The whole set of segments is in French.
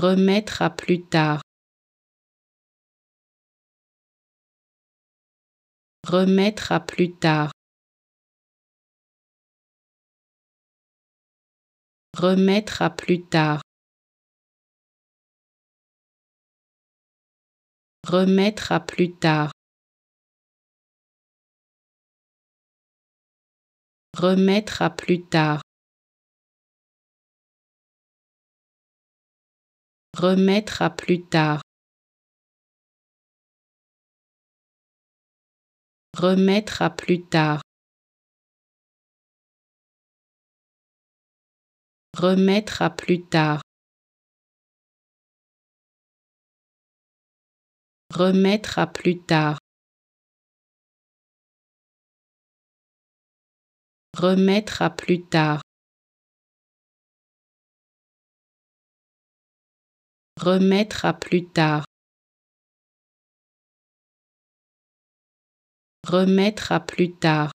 remettre à plus tard, remettre à plus tard, remettre à plus tard, remettre à plus tard. remettre à plus tard. remettre à plus tard, remettre à plus tard, remettre à plus tard, remettre à plus tard. remettre à plus tard. remettre à plus tard, remettre à plus tard,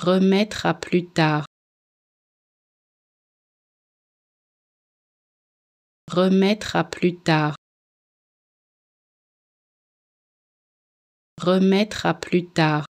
remettre à plus tard, remettre à plus tard, remettre à plus tard.